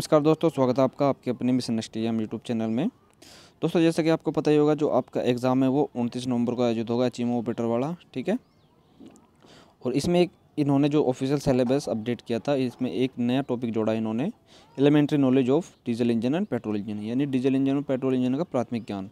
नमस्कार दोस्तों स्वागत है आपका आपके अपने मिशन एम यूट्यूब चैनल में दोस्तों जैसा कि आपको पता ही होगा जो आपका एग्ज़ाम है वो उनतीस नवंबर को आयोजित होगा चीमो ऑपरेटर वाला ठीक है और इसमें एक इन्होंने जो ऑफिशियल सिलेबस अपडेट किया था इसमें एक नया टॉपिक जोड़ा इन्होंने elementary knowledge of diesel engine and petrol engine यानी डीजल इंजन और पेट्रोल इंजन का प्राथमिक ज्ञान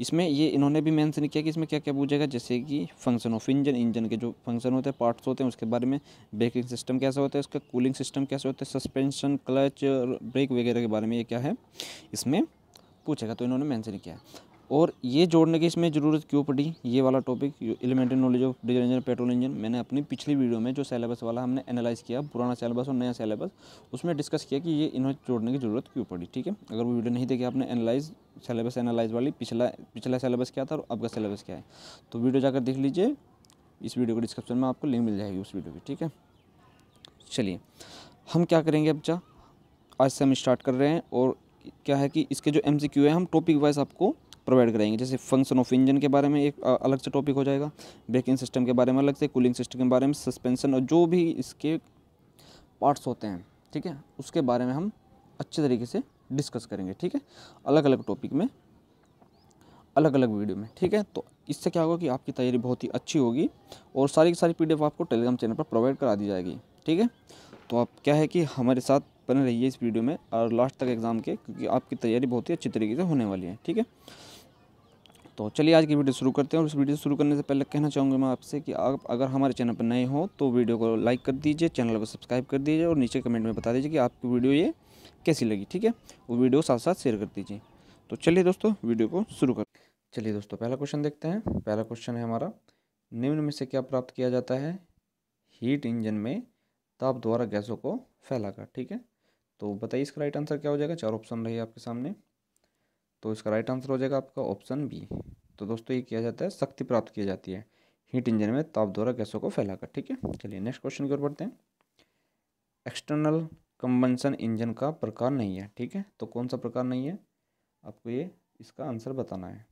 इसमें ये इन्होंने भी मैंसन किया कि इसमें क्या क्या पूछेगा जैसे कि फंक्शन ऑफ इंजन इंजन के जो फंक्शन होते हैं पार्ट्स होते हैं उसके बारे में ब्रेकिंग सिस्टम कैसा होता है उसका कूलिंग सिस्टम कैसे होता है सस्पेंशन क्लच ब्रेक वगैरह के बारे में ये क्या है इसमें पूछेगा तो इन्होंने मैंसन किया और ये जोड़ने की इसमें ज़रूरत क्यों पड़ी ये वाला topic elementary knowledge of diesel engine petrol engine मैंने अपनी पिछली वीडियो में जो सेलेबस वाला हमने एनालाइज किया पुराना सेलेबस और नया सलेबस उसमें डिस्कस किया कि ये इन्हें जोड़ने की ज़रूरत क्यों पड़ी ठीक है अगर वो वीडियो नहीं देखी आपने एनालाइज सेलेबस एनालाइज वाली पिछला पिछला सेलेबस क्या था और अब का सलेबस क्या है तो वीडियो जाकर देख लीजिए इस वीडियो के डिस्क्रिप्शन में आपको लिंक मिल जाएगी उस वीडियो की ठीक है चलिए हम क्या करेंगे अब जा आज से हम स्टार्ट कर रहे हैं और क्या है कि इसके जो एम सी क्यू है हम टॉपिक वाइज आपको प्रोवाइड कराएंगे जैसे फंक्शन ऑफ इंजन के बारे में एक अलग से टॉपिक हो जाएगा ब्रेकिंग सिस्टम के बारे में अलग से कूलिंग सिस्टम के बारे में सस्पेंशन और जो भी इसके पार्ट्स होते हैं ठीक है उसके बारे में हम अच्छे तरीके से डिस्कस करेंगे ठीक है अलग अलग टॉपिक में अलग अलग वीडियो में ठीक है तो इससे क्या होगा कि आपकी तैयारी बहुत ही अच्छी होगी और सारी की सारी पी आपको टेलीग्राम चैनल पर प्रोवाइड करा दी जाएगी ठीक है तो आप क्या है कि हमारे साथ बने रहिए इस वीडियो में और लास्ट तक एग्ज़ाम के क्योंकि आपकी तैयारी बहुत ही अच्छी तरीके से होने वाली है ठीक है तो चलिए आज की वीडियो शुरू करते हैं और इस वीडियो शुरू करने से पहले कहना चाहूँगा मैं आपसे कि आप अगर हमारे चैनल पर नए हो तो वीडियो को लाइक कर दीजिए चैनल को सब्सक्राइब कर दीजिए और नीचे कमेंट में बता दीजिए कि आपकी वीडियो ये कैसी लगी ठीक है वो वीडियो साथ साथ शेयर कर दीजिए तो चलिए दोस्तों वीडियो को शुरू कर चलिए दोस्तों पहला क्वेश्चन देखते हैं पहला क्वेश्चन है हमारा निम्न में से क्या प्राप्त किया जाता है हीट इंजन में ताप द्वारा गैसों को फैलाकर ठीक है तो बताइए इसका राइट आंसर क्या हो जाएगा चार ऑप्शन रही आपके सामने तो इसका राइट आंसर हो जाएगा आपका ऑप्शन बी तो दोस्तों ये किया जाता है शक्ति प्राप्त की जाती है हीट इंजन में ताप द्वारा गैसों को फैलाकर ठीक है चलिए नेक्स्ट क्वेश्चन की ओर बढ़ते हैं एक्सटर्नल कम्बनसन इंजन का प्रकार नहीं है ठीक है तो कौन सा प्रकार नहीं है आपको ये इसका आंसर बताना है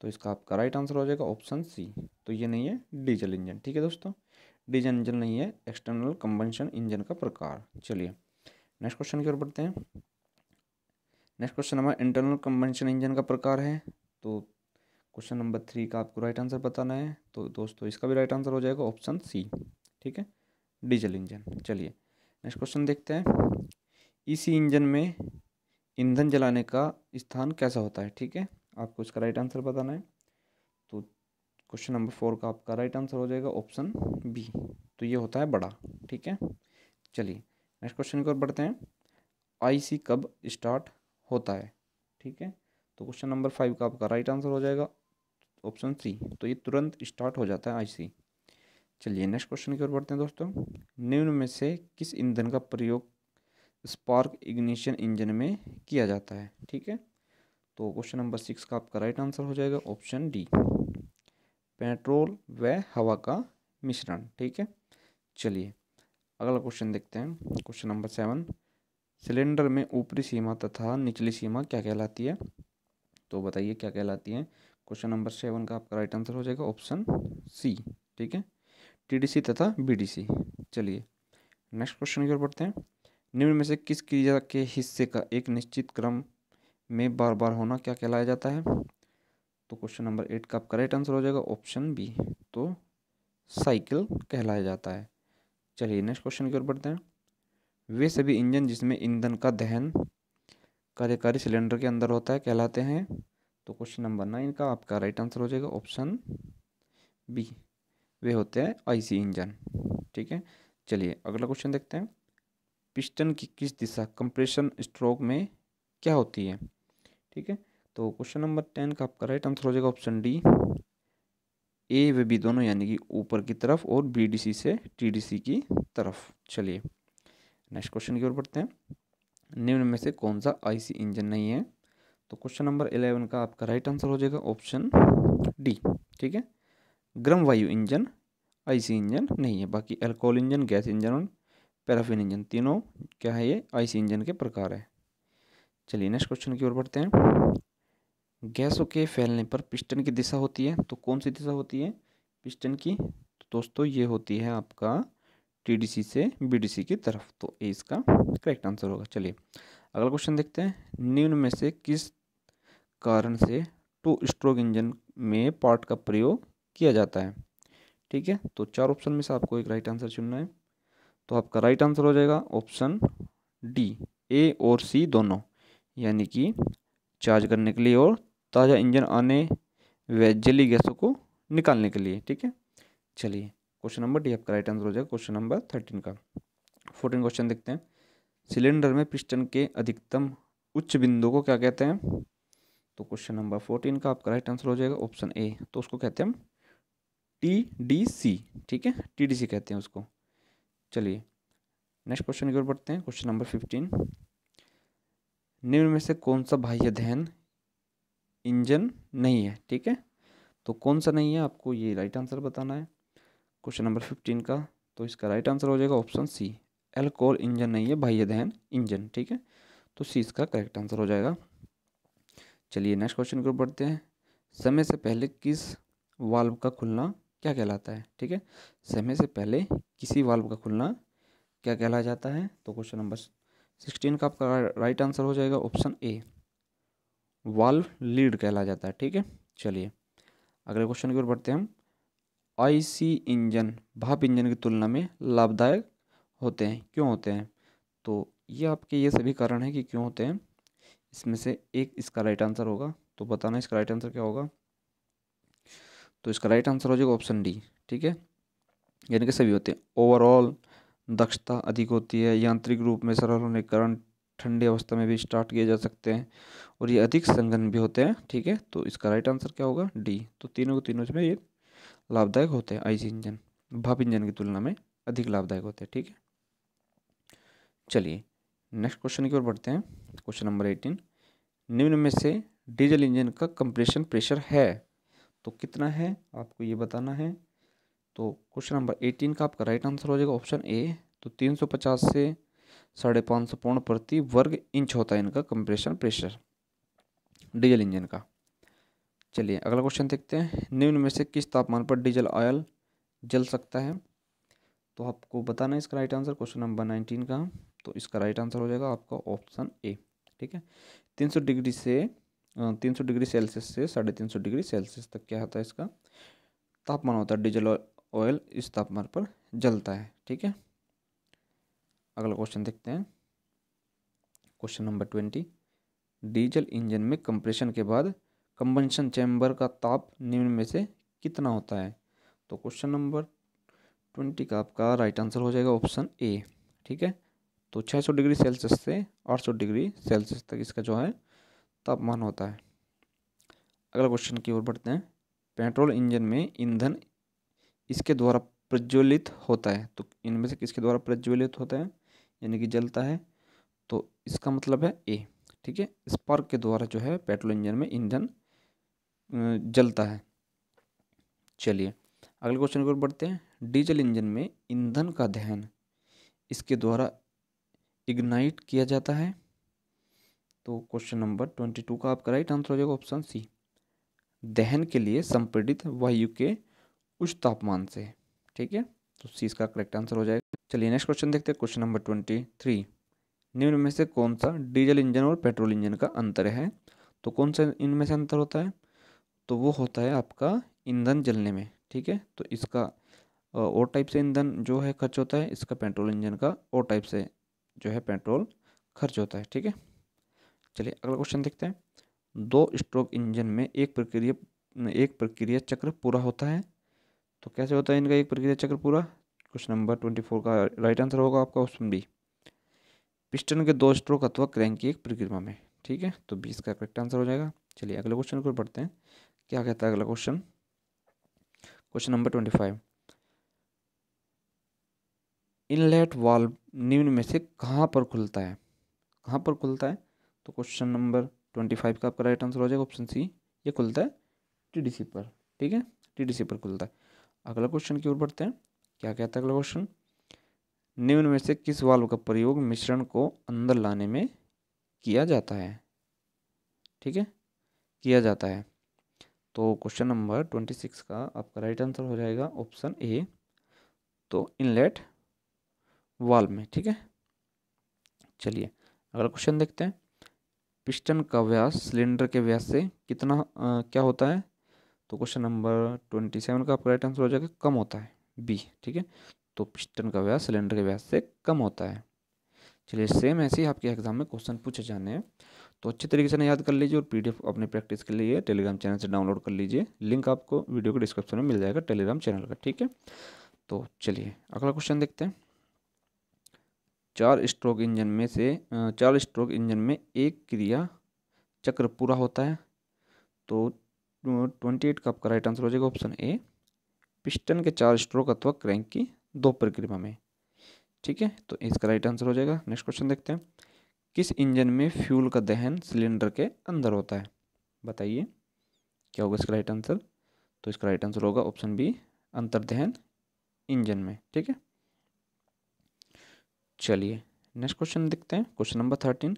तो इसका आपका राइट आंसर हो जाएगा ऑप्शन सी तो ये नहीं है डीजल इंजन ठीक है दोस्तों डीजल इंजन नहीं है एक्सटर्नल कम्बनशन इंजन का प्रकार चलिए नेक्स्ट क्वेश्चन की ओर बढ़ते हैं नेक्स्ट क्वेश्चन हमारा इंटरनल कम्बेंशन इंजन का प्रकार है तो क्वेश्चन नंबर थ्री का आपको राइट आंसर बताना है तो दोस्तों इसका भी राइट आंसर हो जाएगा ऑप्शन सी ठीक है डीजल इंजन चलिए नेक्स्ट क्वेश्चन देखते हैं इसी इंजन में ईंधन जलाने का स्थान कैसा होता है ठीक है आपको इसका राइट आंसर बताना है तो क्वेश्चन नंबर फोर का आपका राइट आंसर हो जाएगा ऑप्शन बी तो ये होता है बड़ा ठीक है चलिए नेक्स्ट क्वेश्चन की ओर बढ़ते हैं आईसी कब स्टार्ट होता है ठीक है तो क्वेश्चन नंबर फाइव का आपका राइट आंसर हो जाएगा ऑप्शन सी तो ये तुरंत स्टार्ट हो जाता है आईसी चलिए नेक्स्ट क्वेश्चन की ओर बढ़ते हैं दोस्तों निम्न में से किस ईंधन का प्रयोग स्पार्क इग्निशन इंजन में किया जाता है ठीक है तो क्वेश्चन नंबर सिक्स का आपका राइट आंसर हो जाएगा ऑप्शन डी पेट्रोल व हवा का मिश्रण ठीक है चलिए अगला क्वेश्चन देखते हैं क्वेश्चन नंबर सेवन सिलेंडर में ऊपरी सीमा तथा निचली सीमा क्या कहलाती है तो बताइए क्या कहलाती है क्वेश्चन नंबर सेवन का आपका राइट आंसर हो जाएगा ऑप्शन सी ठीक है टीडीसी तथा बीडीसी चलिए नेक्स्ट क्वेश्चन की ओर बढ़ते हैं निम्न में से किस क्रिया के हिस्से का एक निश्चित क्रम में बार बार होना क्या कहलाया जाता है तो क्वेश्चन नंबर एट का आपका राइट आंसर हो जाएगा ऑप्शन बी तो साइकिल कहलाया जाता है चलिए नेक्स्ट क्वेश्चन की ओर बढ़ते हैं वे सभी इंजन जिसमें ईंधन का दहन कार्यकारी सिलेंडर के अंदर होता है कहलाते हैं तो क्वेश्चन नंबर नाइन का आपका राइट आंसर हो जाएगा ऑप्शन बी वे होते हैं आईसी इंजन ठीक है चलिए अगला क्वेश्चन देखते हैं पिस्टन की किस दिशा कंप्रेशन स्ट्रोक में क्या होती है ठीक है तो क्वेश्चन नंबर टेन का आपका राइट आंसर हो जाएगा ऑप्शन डी ए वे बी दोनों यानी कि ऊपर की तरफ और बी डी सी से टी डी सी की तरफ चलिए नेक्स्ट क्वेश्चन की ओर बढ़ते हैं निम्न में से कौन सा आईसी इंजन नहीं है तो क्वेश्चन नंबर इलेवन का आपका राइट आंसर हो जाएगा ऑप्शन डी ठीक है गर्म वायु इंजन आईसी इंजन नहीं है बाकी अल्कोहल इंजन गैस इंजन और पैराफिन इंजन तीनों क्या है ये आईसी इंजन के प्रकार है चलिए नेक्स्ट क्वेश्चन की ओर बढ़ते हैं गैसों के फैलने पर पिस्टन की दिशा होती है तो कौन सी दिशा होती है पिस्टन की तो दोस्तों ये होती है आपका टीडीसी से बीडीसी की तरफ तो ए इसका करेक्ट आंसर होगा चलिए अगला क्वेश्चन देखते हैं निम्न में से किस कारण से टू स्ट्रोक इंजन में पार्ट का प्रयोग किया जाता है ठीक है तो चार ऑप्शन में से आपको एक राइट आंसर चुनना है तो आपका राइट आंसर हो जाएगा ऑप्शन डी ए और सी दोनों यानी कि चार्ज करने के लिए और ताज़ा इंजन आने वैजली गैसों को निकालने के लिए ठीक है चलिए क्वेश्चन नंबर डी आपका राइट आंसर हो जाएगा क्वेश्चन नंबर थर्टीन का फोर्टीन क्वेश्चन देखते हैं सिलेंडर में पिस्टन के अधिकतम उच्च बिंदु को क्या कहते हैं तो क्वेश्चन नंबर फोर्टीन का आपका राइट आंसर हो जाएगा ऑप्शन ए तो उसको कहते हैं टी डी सी ठीक है टी डी सी कहते हैं उसको चलिए नेक्स्ट क्वेश्चन की ओर बढ़ते हैं क्वेश्चन नंबर फिफ्टीन निम्न में से कौन सा बाह्य दहन इंजन नहीं है ठीक है तो कौन सा नहीं है आपको ये राइट आंसर बताना है क्वेश्चन नंबर फिफ्टीन का तो इसका राइट आंसर हो जाएगा ऑप्शन सी एल्कोल इंजन नहीं है बाह्य दहन इंजन ठीक है तो सी इसका करेक्ट आंसर हो जाएगा चलिए नेक्स्ट क्वेश्चन की ओर बढ़ते हैं समय से पहले किस वाल्व का खुलना क्या कहलाता है ठीक है समय से पहले किसी वाल्व का खुलना क्या कहला जाता है तो क्वेश्चन नंबर सिक्सटीन का आपका राइट आंसर हो जाएगा ऑप्शन ए वाल्व लीड कहला जाता है ठीक है चलिए अगले क्वेश्चन की ओर बढ़ते हैं हम आईसी इंजन भाप इंजन की तुलना में लाभदायक होते हैं क्यों होते हैं तो ये आपके ये सभी कारण हैं कि क्यों होते हैं इसमें से एक इसका राइट आंसर होगा तो बताना इसका राइट आंसर क्या होगा तो इसका राइट आंसर हो जाएगा ऑप्शन डी ठीक है यानी कि सभी होते हैं ओवरऑल दक्षता अधिक होती है यांत्रिक रूप में सरल होने के कारण ठंडी अवस्था में भी स्टार्ट किए जा सकते हैं और ये अधिक संघन भी होते हैं ठीक है तो इसका राइट आंसर क्या होगा डी तो तीनों को तीनों इसमें ये लाभदायक होते हैं आईसी इंजन भाप इंजन की तुलना में अधिक लाभदायक होते हैं ठीक है चलिए नेक्स्ट क्वेश्चन की ओर बढ़ते हैं क्वेश्चन नंबर एटीन निम्न में से डीजल इंजन का कंप्रेशन प्रेशर है तो कितना है आपको ये बताना है तो क्वेश्चन नंबर एटीन का आपका राइट आंसर हो जाएगा ऑप्शन ए तो तीन सौ पचास से साढ़े पाँच सौ पौंड प्रति वर्ग इंच होता है इनका कंप्रेशन प्रेशर डीजल इंजन का चलिए अगला क्वेश्चन देखते हैं निम्न में से किस तापमान पर डीजल ऑयल जल सकता है तो आपको बताना है इसका right answer question number nineteen का तो इसका राइट आंसर हो जाएगा आपका ऑप्शन ए ठीक है तीन सौ डिग्री से तीन सौ डिग्री सेल्सियस से साढ़े तीन सौ डिग्री सेल्सियस तक क्या होता है इसका तापमान होता है डीजल ऑयल इस तापमान पर जलता है ठीक है अगला क्वेश्चन देखते हैं question number twenty diesel engine में कंप्रेशन के बाद कंबंशन चैम्बर का ताप निम्न में से कितना होता है तो क्वेश्चन नंबर ट्वेंटी का आपका राइट आंसर हो जाएगा ऑप्शन ए ठीक है तो 600 डिग्री सेल्सियस से 800 डिग्री सेल्सियस तक इसका जो है तापमान होता है अगला क्वेश्चन की ओर बढ़ते हैं पेट्रोल इंजन में ईंधन इसके द्वारा प्रज्वलित होता है तो इनमें से किसके द्वारा प्रज्वलित होता है यानी कि जलता है तो इसका मतलब है ए ठीक है स्पार्क के द्वारा जो है पेट्रोल इंजन में ईंधन जलता है चलिए अगले क्वेश्चन की ओर बढ़ते हैं डीजल इंजन में ईंधन का दहन इसके द्वारा इग्नाइट किया जाता है तो क्वेश्चन नंबर ट्वेंटी टू का आपका राइट आंसर हो जाएगा ऑप्शन सी दहन के लिए संपीड़ित वायु के उच्च तापमान से ठीक है तो सी इसका करेक्ट आंसर हो जाएगा चलिए नेक्स्ट क्वेश्चन देखते हैं क्वेश्चन नंबर ट्वेंटी थ्री निम्न में से कौन सा डीजल इंजन और पेट्रोल इंजन का अंतर है तो कौन सा इनमें से अंतर होता है तो वो होता है आपका ईंधन जलने में ठीक है तो इसका ओ टाइप से ईंधन जो है खर्च होता है इसका पेट्रोल इंजन का ओ टाइप से जो है पेट्रोल खर्च होता है ठीक है चलिए अगला क्वेश्चन देखते हैं दो स्ट्रोक इंजन में एक प्रक्रिया एक प्रक्रिया चक्र पूरा होता है तो कैसे होता है इनका एक प्रक्रिया चक्र पूरा क्वेश्चन नंबर ट्वेंटी फोर का राइट आंसर होगा आपका ऑप्शन बी पिस्टन के दो स्ट्रोक अथवा क्रैंक की एक प्रक्रिया में ठीक है तो बी इसका करेक्ट आंसर हो जाएगा चलिए अगले क्वेश्चन को पढ़ते हैं क्या कहता है अगला question question number twenty five inlet valve निम्न में से कहाँ पर खुलता है कहाँ पर खुलता है तो क्वेश्चन नंबर ट्वेंटी फाइव का आपका राइट आंसर हो जाएगा ऑप्शन सी ये खुलता है टीडीसी पर ठीक है टीडीसी पर खुलता है अगला क्वेश्चन की ओर बढ़ते हैं क्या कहता है अगला क्वेश्चन निम्न में से किस वाल्व का प्रयोग मिश्रण को अंदर लाने में किया जाता है ठीक है किया जाता है तो क्वेश्चन नंबर ट्वेंटी सिक्स का आपका राइट आंसर हो जाएगा ऑप्शन ए तो इनलेट वाल्व में ठीक है चलिए अगला क्वेश्चन देखते हैं पिस्टन का व्यास सिलेंडर के व्यास से कितना आ, क्या होता है तो क्वेश्चन नंबर ट्वेंटी सेवन का आपका राइट आंसर हो जाएगा कम होता है बी ठीक है तो पिस्टन का व्यास सिलेंडर के व्यास से कम होता है चलिए सेम ऐसे ही आपके एग्जाम में क्वेश्चन पूछे जाने हैं तो अच्छे तरीके से याद कर लीजिए और पीडीएफ अपने प्रैक्टिस के लिए टेलीग्राम चैनल से डाउनलोड कर लीजिए लिंक आपको वीडियो के डिस्क्रिप्शन में मिल जाएगा टेलीग्राम चैनल का ठीक है तो चलिए अगला क्वेश्चन देखते हैं चार स्ट्रोक इंजन में से चार स्ट्रोक इंजन में एक क्रिया चक्र पूरा होता है तो ट्वेंटी एट का आपका राइट आंसर हो जाएगा ऑप्शन ए पिस्टन के चार स्ट्रोक अथवा क्रैंक की दो प्रक्रिया में ठीक है तो इसका राइट आंसर हो जाएगा नेक्स्ट क्वेश्चन देखते हैं किस इंजन में फ्यूल का दहन सिलेंडर के अंदर होता है बताइए क्या होगा इसका राइट आंसर तो इसका राइट आंसर होगा ऑप्शन बी दहन इंजन में ठीक है चलिए नेक्स्ट क्वेश्चन देखते हैं क्वेश्चन नंबर थर्टीन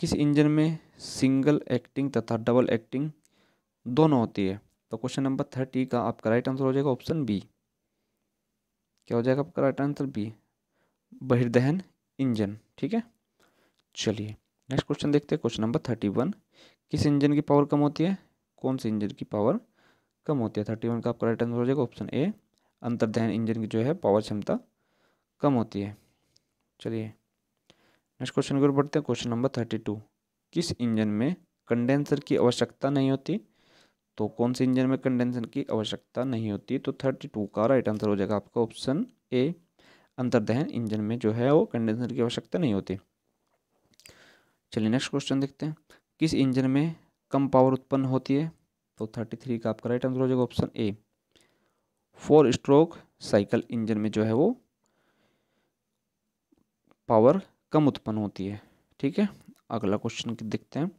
किस इंजन में सिंगल एक्टिंग तथा डबल एक्टिंग दोनों होती है तो क्वेश्चन नंबर थर्टी का आपका राइट आंसर हो जाएगा ऑप्शन बी क्या हो जाएगा आपका राइट आंसर बी बहिर्दहन इंजन ठीक है चलिए नेक्स्ट क्वेश्चन देखते हैं क्वेश्चन नंबर थर्टी वन किस इंजन की पावर कम होती है कौन से इंजन की पावर कम होती है थर्टी वन का आपका राइट आंसर हो जाएगा ऑप्शन ए अंतर्दहन इंजन की जो है पावर क्षमता कम होती है चलिए नेक्स्ट क्वेश्चन की ओर बढ़ते हैं क्वेश्चन नंबर थर्टी टू किस इंजन में कंडेंसर की आवश्यकता नहीं होती तो कौन से इंजन में कंडेंसर की आवश्यकता नहीं होती तो थर्टी टू का राइट आंसर हो जाएगा आपका ऑप्शन ए अंतर्दहन इंजन में जो है वो कंडेंसर की आवश्यकता नहीं होती चलिए नेक्स्ट क्वेश्चन देखते हैं किस इंजन में कम पावर उत्पन्न होती है तो थर्टी थ्री का आपका राइट आंसर हो जाएगा option A four stroke cycle engine में जो है वो पावर कम उत्पन्न होती है ठीक है अगला क्वेश्चन देखते हैं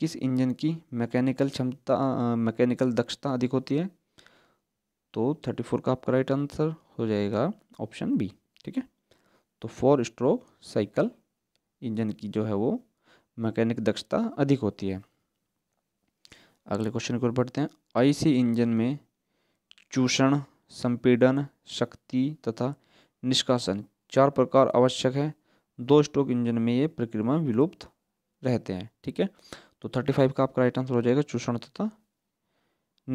किस इंजन की मैकेनिकल क्षमता मैकेनिकल दक्षता अधिक होती है तो थर्टी फोर का आपका राइट आंसर हो जाएगा ऑप्शन बी ठीक है तो फोर स्ट्रोक साइकिल इंजन की जो है वो मैकेनिक दक्षता अधिक होती है अगले क्वेश्चन की ओर बढ़ते हैं आईसी इंजन में चूषण संपीडन शक्ति तथा निष्कासन चार प्रकार आवश्यक है दो स्ट्रोक इंजन में ये प्रक्रिया विलुप्त रहते हैं ठीक है तो थर्टी फाइव का आपका राइट आंसर हो जाएगा चूषण तथा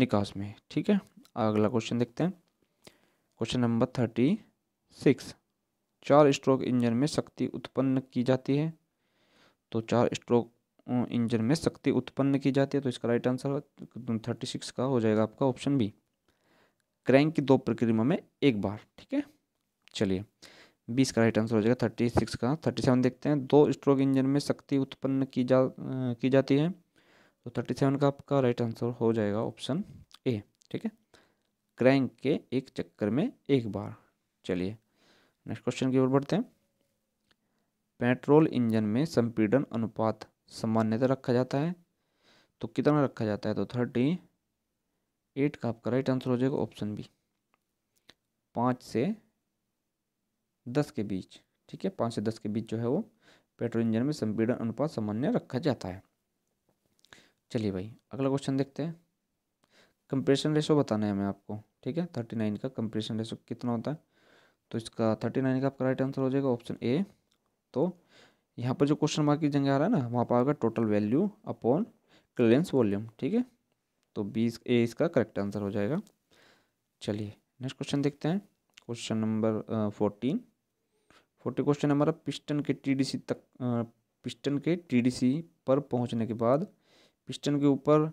निकास में ठीक है अगला क्वेश्चन देखते हैं क्वेश्चन नंबर थर्टी सिक्स चार स्ट्रोक इंजन में शक्ति उत्पन्न की जाती है तो चार स्ट्रोक इंजन में शक्ति उत्पन्न की जाती है तो इसका राइट आंसर थर्टी सिक्स का हो जाएगा आपका ऑप्शन बी क्रैंक की दो प्रक्रिया में एक बार ठीक है चलिए बीस का राइट आंसर हो जाएगा थर्टी सिक्स का थर्टी सेवन देखते हैं दो स्ट्रोक इंजन में शक्ति उत्पन्न की जा की जाती है तो थर्टी सेवन का आपका राइट आंसर हो जाएगा ऑप्शन ए ठीक है क्रैंक के एक चक्कर में एक बार चलिए नेक्स्ट क्वेश्चन की ओर बढ़ते हैं पेट्रोल इंजन में संपीड़न अनुपात सामान्यतः रखा जाता है तो कितना रखा जाता है तो थर्टी एट का आपका राइट आंसर हो जाएगा ऑप्शन बी पाँच से दस के बीच ठीक है पाँच से दस के बीच जो है वो पेट्रोल इंजन में संपीड़न अनुपात सामान्य रखा जाता है चलिए भाई अगला क्वेश्चन देखते हैं कंप्रेशन रेशो बताना है हमें आपको ठीक है थर्टी नाइन का कंप्रेशन रेशो कितना होता है तो इसका थर्टी नाइन का आपका राइट आंसर हो जाएगा ऑप्शन ए तो यहाँ पर जो क्वेश्चन मार्क की जगह आ रहा है ना वहाँ पर आएगा total value upon clearance volume ठीक है तो बी ए इसका करेक्ट आंसर हो जाएगा चलिए नेक्स्ट क्वेश्चन देखते हैं question number fourteen forty question हमारा पिस्टन के टीडीसी तक पिस्टन के टीडीसी पर पहुंचने के बाद पिस्टन के ऊपर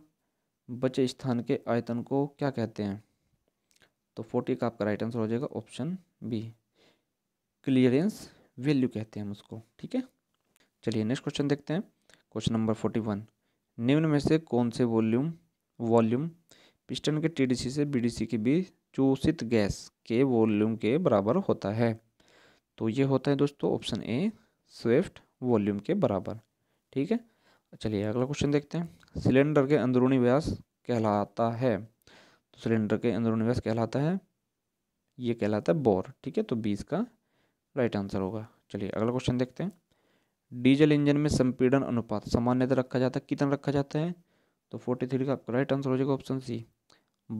बचे स्थान के आयतन को क्या कहते हैं तो फोर्टी का आपका राइट आंसर हो जाएगा ऑप्शन बी क्लियरेंस वैल्यू कहते हैं हम उसको ठीक है चलिए नेक्स्ट क्वेश्चन देखते हैं क्वेश्चन नंबर फोर्टी वन निम्न में से कौन से वॉल्यूम वॉल्यूम पिस्टन के टीडीसी से बीडीसी के बीच चूसित गैस के वॉल्यूम के बराबर होता है तो ये होता है दोस्तों ऑप्शन ए स्विफ्ट वॉल्यूम के बराबर ठीक है चलिए अगला क्वेश्चन देखते हैं सिलेंडर के अंदरूनी व्यास कहलाता है तो सिलेंडर के अंदरूनी व्यास कहलाता है ये कहलाता है बोर ठीक है तो बी इसका राइट आंसर होगा चलिए अगला क्वेश्चन देखते हैं डीजल इंजन में संपीड़न अनुपात सामान्यतः रखा जाता है कितना रखा जाता है तो फोर्टी थ्री का आपका राइट आंसर हो जाएगा ऑप्शन सी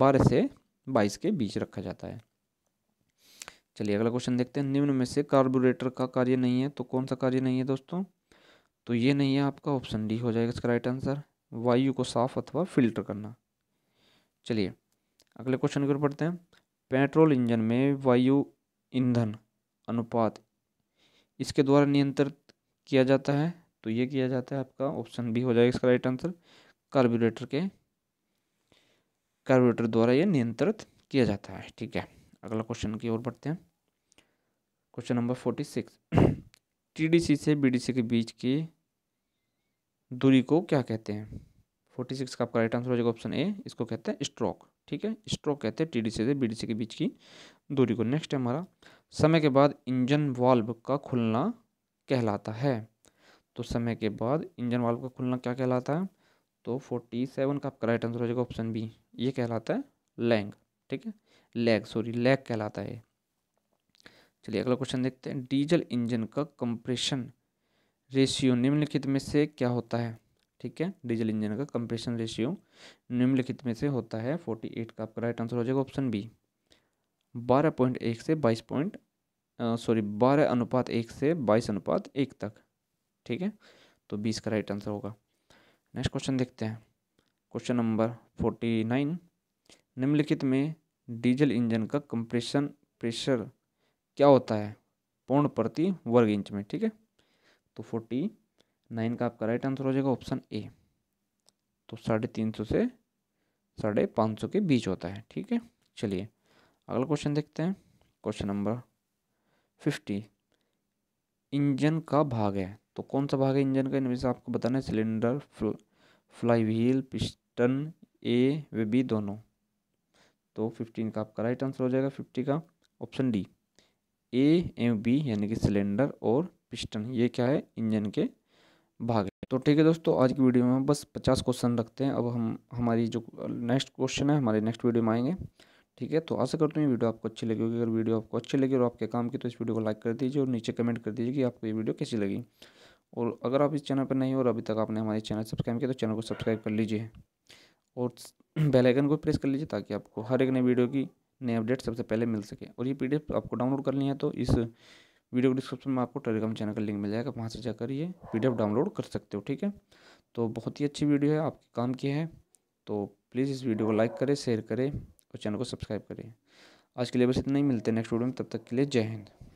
बारह से बाईस के बीच रखा जाता है चलिए अगला क्वेश्चन देखते हैं निम्न में से कार्बोरेटर का कार्य नहीं है तो कौन सा कार्य नहीं है दोस्तों तो ये नहीं है आपका ऑप्शन डी हो जाएगा इसका राइट आंसर वायु को साफ अथवा फिल्टर करना चलिए अगले क्वेश्चन की ओर पढ़ते हैं पेट्रोल इंजन में वायु ईंधन अनुपात इसके द्वारा नियंत्रित किया जाता है तो ये किया जाता है आपका ऑप्शन बी हो जाएगा इसका राइट आंसर कार्बोरेटर के कार्बोरेटर द्वारा ये नियंत्रित किया जाता है ठीक है अगला क्वेश्चन की ओर बढ़ते हैं question number forty six C से सी के बीच की दूरी को क्या कहते हैं फोर्टी सिक्स का आपका राइट आंसर हो जाएगा ऑप्शन ए इसको कहते हैं स्ट्रोक ठीक है स्ट्रोक कहते हैं टी से बी के बीच की दूरी को नेक्स्ट है हमारा समय के बाद इंजन वाल्व का खुलना कहलाता है तो समय के बाद इंजन वाल्व का खुलना क्या कहलाता है तो फोर्टी सेवन का आपका राइट आंसर हो जाएगा ऑप्शन बी ये कहलाता है लैंग ठीक है लैग सॉरी लैग कहलाता है चलिए अगला क्वेश्चन देखते हैं डीजल इंजन का कंप्रेशन रेशियो निम्नलिखित में से क्या होता है ठीक है डीजल इंजन का कंप्रेशन रेशियो निम्नलिखित में से होता है फोर्टी एट का आपका राइट आंसर हो जाएगा ऑप्शन बी बारह पॉइंट एक से बाईस पॉइंट सॉरी बारह अनुपात एक से बाईस अनुपात एक तक ठीक है तो बीस का राइट आंसर होगा नेक्स्ट क्वेश्चन देखते हैं क्वेश्चन नंबर फोर्टी नाइन निम्नलिखित में डीजल इंजन का कंप्रेशन प्रेशर क्या होता है पौंड प्रति वर्ग इंच में ठीक है तो फोर्टी नाइन का आपका राइट आंसर हो जाएगा ऑप्शन ए तो साढ़े तीन सौ से साढ़े पाँच सौ के बीच होता है ठीक है चलिए अगला क्वेश्चन देखते हैं क्वेश्चन नंबर फिफ्टी इंजन का भाग है तो कौन सा भाग है इंजन का इनमें से आपको बताना है सिलेंडर फ्ल, फ्लाई व्हील पिस्टन ए वे बी दोनों तो फिफ्टीन का आपका राइट आंसर हो जाएगा फिफ्टी का ऑप्शन डी ए एम बी यानी कि सिलेंडर और पिस्टन ये क्या है इंजन के भाग लें तो ठीक है दोस्तों आज की वीडियो में बस पचास क्वेश्चन रखते हैं अब हम हमारी जो नेक्स्ट क्वेश्चन है हमारे नेक्स्ट वीडियो में आएंगे ठीक है तो आशा करता हूँ ये वीडियो आपको अच्छी लगी होगी अगर वीडियो आपको अच्छी लगी और आपके काम की तो इस वीडियो को लाइक कर दीजिए और नीचे कमेंट कर दीजिए कि आपको ये वीडियो कैसी लगी और अगर आप इस चैनल पर नहीं हो और अभी तक आपने हमारे चैनल सब्सक्राइब किया तो चैनल को सब्सक्राइब कर लीजिए और बेल आइकन को प्रेस कर लीजिए ताकि आपको हर एक नई वीडियो की नई अपडेट सबसे पहले मिल सके और ये पीडीएफ आपको डाउनलोड करनी है तो इस वीडियो को डिस्क्रिप्शन में आपको टेलीग्राम चैनल का लिंक मिल जाएगा वहाँ से जाकर ये पी डाउनलोड कर सकते हो ठीक है तो बहुत ही अच्छी वीडियो है आपके काम की है तो प्लीज़ इस वीडियो को लाइक करें शेयर करें और चैनल को सब्सक्राइब करें आज के लिए बस इतना ही मिलते हैं नेक्स्ट वीडियो में तब तक के लिए जय हिंद